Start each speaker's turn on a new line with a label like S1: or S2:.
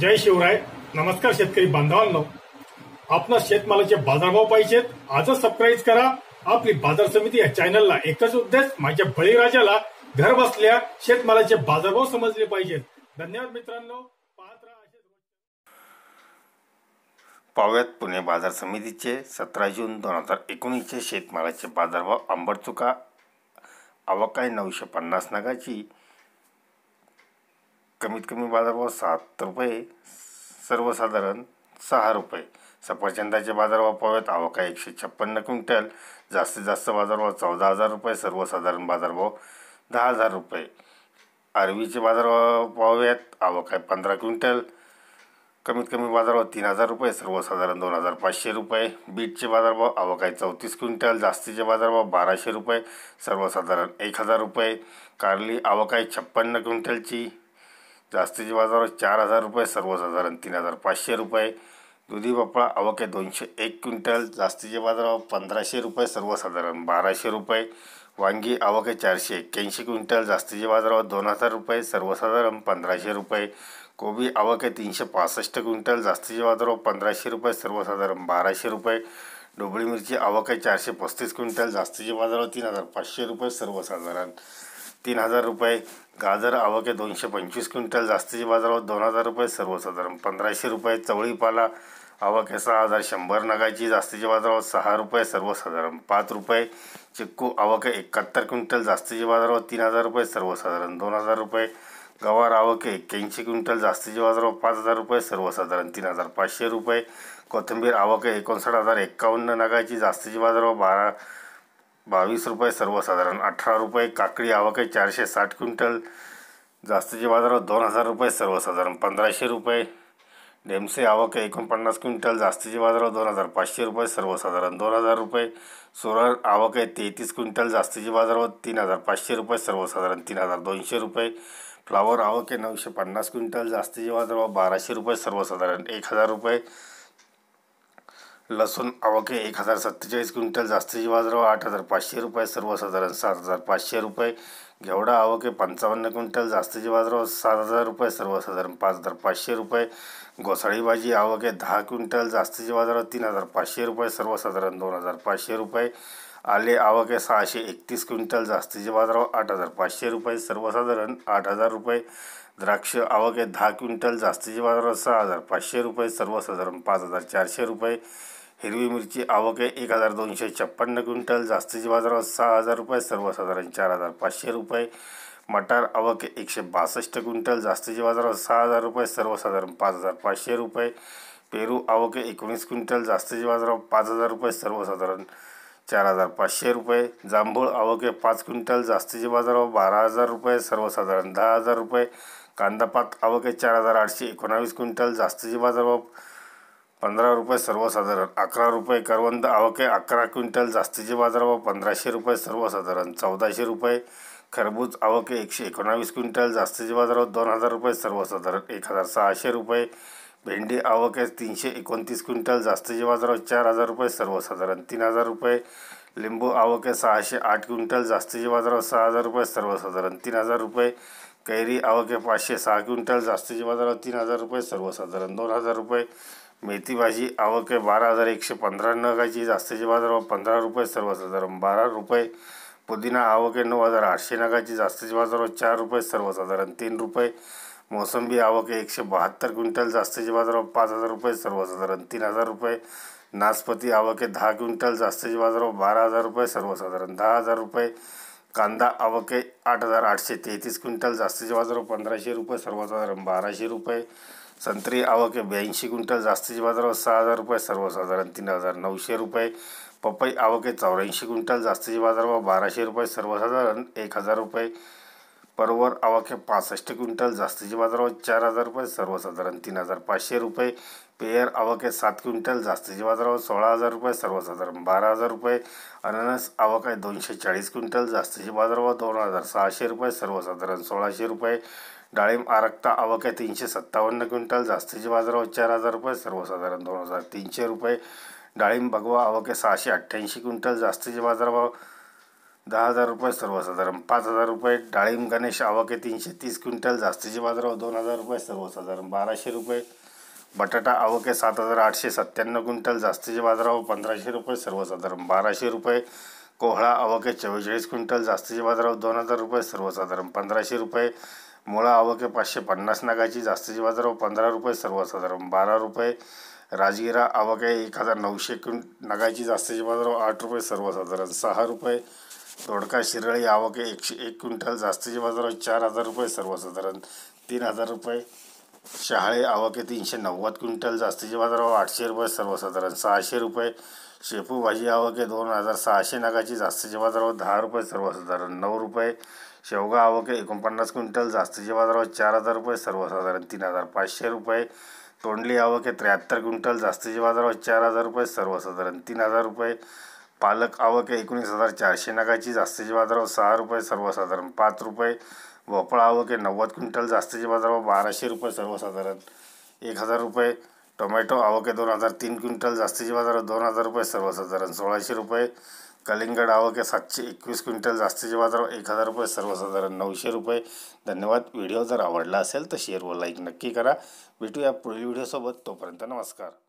S1: जय शिवराय नमस्कार शेतकरी बांधवांनो आपला शेतमालाचे बाजारभाव पाहिजेत आजच सबस्क्राईब करा आपली बाजार समिती या चॅनलला एकच उद्देश माझ्या बळीराजाला घर बसल्या शेतमालाचे बाजारभाव समजले पाहिजेत धन्यवाद मित्रांनो पाव्यात पुणे बाजार समितीचे सतरा जून दोन हजार एकोणीसचे शेतमालाचे बाजारभाव आंबट चुका आवक नऊशे पन्नास नगाची कमीत कमी बाजारभाव सात रुपये सर्वसाधारण सहा रुपये सफरचंदाचे बाजारभाव पाहूयात आवका एकशे छप्पन्न क्विंटल जास्तीत जास्त बाजारभाव चौदा हजार रुपये सर्वसाधारण बाजारभाव दहा हजार रुपये अरवीचे बाजारभाव पाहूयात आवक पंधरा क्विंटल कमीत कमी बाजारभाव तीन हजार रुपये सर्वसाधारण दोन हजार पाचशे रुपये बीटचे बाजारभाव आवक चौतीस क्विंटल जास्तीचे बाजारभाव बाराशे रुपये सर्वसाधारण एक हजार रुपये कारली आवक छप्पन्न क्विंटलची जास्तीचे बाजार चार हजार रुपये सर्वसाधारण तीन हजार पाचशे रुपये दुधी भोपळा आवक आहे दोनशे एक क्विंटल जास्तीचे बाजारावर पंधराशे रुपये सर्वसाधारण बाराशे रुपये वांगी आवक आहे चारशे एक्क्याऐंशी क्विंटल जास्तीचे बाजारावर दोन हजार रुपये सर्वसाधारण पंधराशे रुपये कोबी आवक आहे तीनशे पासष्ट क्विंटल जास्तीचे बाजारावर पंधराशे रुपये सर्वसाधारण बाराशे रुपये डोबळी मिरची आवक आहे चारशे पस्तीस क्विंटल जास्तीचे बाजारावर तीन हजार पाचशे रुपये सर्वसाधारण तीन हजार रुपये गाजर आवके दोनशे पंचवीस क्विंटल जास्तीचे बाजारभाव दोन हजार रुपये सर्वसाधारण पंधराशे रुपये चवळीपाला आवके सहा हजार शंभर नगाची जास्तीचे बाजारभाव सहा रुपये सर्वसाधारण पाच रुपये चिक्कू आवके एकाहत्तर क्विंटल जास्तीचे बाजारभाव तीन हजार रुपये सर्वसाधारण दोन हजार रुपये गवार आवके एक्क्याऐंशी क्विंटल जास्तीचे बाजारावर पाच हजार रुपये सर्वसाधारण तीन हजार पाचशे रुपये कोथिंबीर आवके एकोणसाठ हजार एकावन्न नगाची जास्तीचे बाजारभाव बारा बावीस रुपये सर्वसाधारण अठरा रुपये काकडी आवक आहे चारशे साठ क्विंटल जास्तीचे बाजारात दोन हजार रुपये सर्वसाधारण पंधराशे रुपये डेमसे आवक आहे एकोणपन्नास क्विंटल जास्तीचे बाजारात दोन हजार पाचशे रुपये सर्वसाधारण दोन हजार रुपये सोलर आवक आहे तेहतीस क्विंटल जास्तीचे बाजारावर तीन हजार पाचशे रुपये सर्वसाधारण तीन हजार दोनशे रुपये फ्लावर आवक आहे नऊशे पन्नास क्विंटल जास्तीचे बाजार बाराशे रुपये सर्वसाधारण एक हजार रुपये लसूण आवके एक हजार सत्तेचाळीस क्विंटल जास्तीची बाजरावं आठ हजार पाचशे रुपये सर्वसाधारण सात हजार पाचशे रुपये घेवडा आहे पंचावन्न क्विंटल जास्तीची बाजारभाव सात हजार रुपये सर्वसाधारण पाच हजार पाचशे रुपये घोसाळी भाजी आहे दहा क्विंटल जास्तीची बाजारभाव तीन हजार पाचशे रुपये सर्वसाधारण दोन हजार पाचशे रुपये आले आवके सहाशे एकतीस क्विंटल जास्तीचे बाजारभाव आठ हजार पाचशे रुपये सर्वसाधारण आठ हजार रुपये द्राक्ष आवके दहा क्विंटल जास्तीचे बाजारभाव सहा हजार पाचशे रुपये सर्वसाधारण पाच हजार चारशे रुपये हिरवी मिरची आवक आहे एक हजार दोनशे छप्पन्न क्विंटल जास्तीचे बाजारावर सहा हजार रुपये सर्वसाधारण चार हजार पाचशे रुपये मटार आवक एकशे बासष्ट क्विंटल जास्तीचे बाजारावर सहा हजार रुपये सर्वसाधारण पाच हजार पाचशे रुपये पेरू आवक एकोणीस क्विंटल जास्तीचे बाजारावर पाच हजार रुपये सर्वसाधारण चार हजार पाचशे रुपये जांभूळ आवक आहे पाच क्विंटल जास्तीचे बाजारावर बारा हजार रुपये सर्वसाधारण दहा हजार रुपये कांदापात आवक आहे चार हजार आठशे एकोणावीस क्विंटल जास्तीचे बाजार पंधरा रुपये सर्वसाधारण अकरा रुपये करवंद आवके अकरा क्विंटल जास्तीचे बाजारभाव पंधराशे रुपये सर्वसाधारण चौदाशे रुपये खरबूज आवके एकशे एकोणावीस क्विंटल जास्तीचे बाजारभाव दोन हजार रुपये सर्वसाधारण एक हजार सहाशे रुपये भेंडी आवके तीनशे एकोणतीस क्विंटल जास्तीचे बाजारभाव चार हजार रुपये सर्वसाधारण तीन हजार रुपये लिंबू आवके सहाशे आठ क्विंटल जास्तीचे बाजारभाव सहा हजार रुपये सर्वसाधारण तीन हजार रुपये कैरी आवके पाचशे सहा क्विंटल जास्तीचे बाजारभाव तीन हजार रुपये सर्वसाधारण दोन हजार रुपये मेथी भाजी आवक आहे बारा हजार एकशे पंधरा नगाची जास्तीचे बाजारभाव पंधरा रुपये सर्वसाधारण बारा रुपये पुदिना आवक आहे नऊ हजार आठशे नगाची जास्तीचे बाजारभाव चार रुपये सर्वसाधारण तीन रुपये मोसंबी आवक आहे एकशे बहात्तर क्विंटल जास्तीचे बाजारभाव पाच हजार रुपये सर्वसाधारण तीन हजार रुपये नासपती आवक आहे दहा क्विंटल जास्तीचे बाजारभाव बारा हजार रुपये सर्वसाधारण दहा हजार रुपये कांदा आवक आहे आठ हजार आठशे तेहतीस क्विंटल जास्तीचे बाजारभाव पंधराशे रुपये सर्वसाधारण बाराशे रुपये संत्री आवक ब्याऐंशी क्विंटल जास्तीचे बाजारभाव सहा हजार रुपये सर्वसाधारण तीन हजार नऊशे रुपये पपई आवक चौऱ्याऐंशी क्विंटल जास्तीचे बाजारभाव बाराशे रुपये सर्वसाधारण एक हजार रुपये परवर आवक आहे पासष्ट क्विंटल जास्तीचे बाजारभाव चार हजार रुपये सर्वसाधारण तीन हजार पाचशे रुपये पेयर आवक आहे सात क्विंटल जास्तीचे बाजारभाव सोळा हजार रुपये सर्वसाधारण बारा हजार रुपये अननस आवक आहे दोनशे चाळीस क्विंटल जास्तीचे बाजारभाव दोन हजार सहाशे रुपये सर्वसाधारण सोळाशे रुपये डाळिंब आरक्ता आवक आहे तीनशे सत्तावन्न क्विंटल जास्तीचे बाजाराव चार हजार रुपये सर्वसाधारण दोन हजार तीनशे रुपये डाळिंब भगवा आवक आहे सहाशे अठ्ठ्याऐंशी क्विंटल जास्तीचे बाजारभाव दहा हजार रुपये सर्वसाधारण पाच हजार रुपये डाळिंब गणेश आवक आहे तीनशे तीस क्विंटल जास्तीचे बाजारभाव दोन हजार रुपये सर्वसाधारण बाराशे रुपये बटाटा आवक आहे सात हजार आठशे सत्त्याण्णव क्विंटल जास्तीचे बाजारभाव पंधराशे रुपये सर्वसाधारण बाराशे रुपये कोहळा आवक आहे चव्वेचाळीस क्विंटल जास्तीचे बाजारभाव दोन हजार रुपये सर्वसाधारण पंधराशे रुपये मुळा आवक आहे पाचशे पन्नास नगाची जास्तीचे बाजारावर पंधरा रुपये सर्वसाधारण बारा रुपये राजगिरा आवक आहे एक हजार नऊशे क्विं नगाची जास्तीचे बाजारावर आठ रुपये सर्वसाधारण सहा रुपये तोडका शिरळी आवक आहे एकशे एक क्विंटल जास्तीचे बाजारावर चार हजार रुपये सर्वसाधारण तीन हजार रुपये शहाळे आवक आहे तीनशे नव्वद क्विंटल जास्तीचे बाजारावर आठशे रुपये सर्वसाधारण सहाशे रुपये शेपू भाजी आवक आहे दोन हजार सहाशे नगाची जास्तीचे बाजारावर दहा रुपये सर्वसाधारण नऊ रुपये शेवगा आवक एकोणपन्नास क्विंटल जास्तीचे बाजारावर चार हजार रुपये सर्वसाधारण तीन हजार पाचशे रुपये तोंडली आवक आहे त्र्याहत्तर क्विंटल जास्तीचे बाजारावर चार हजार रुपये सर्वसाधारण तीन हजार रुपये पालक आवक आहे एकोणीस हजार चारशे नगाची जास्तीचे बाजारभाव सहा रुपये सर्वसाधारण पाच रुपये भोपळा आवक आहे नव्वद क्विंटल जास्तीचे बाजारावर बाराशे रुपये सर्वसाधारण एक हजार रुपये टोमॅटो आवक आहे दोन हजार तीन क्विंटल जास्तीचे बाजारभाव दोन हजार रुपये सर्वसाधारण सोळाशे रुपये कलिंगड आवक सातशे एकवीस क्विंटल जास्तीचे बाजारावर एक हजार रुपये सर्वसाधारण नऊशे रुपये धन्यवाद व्हिडिओ जर आवडला असेल तर शेअर व लाईक नक्की करा भेटूया पुढील व्हिडिओसोबत तोपर्यंत नमस्कार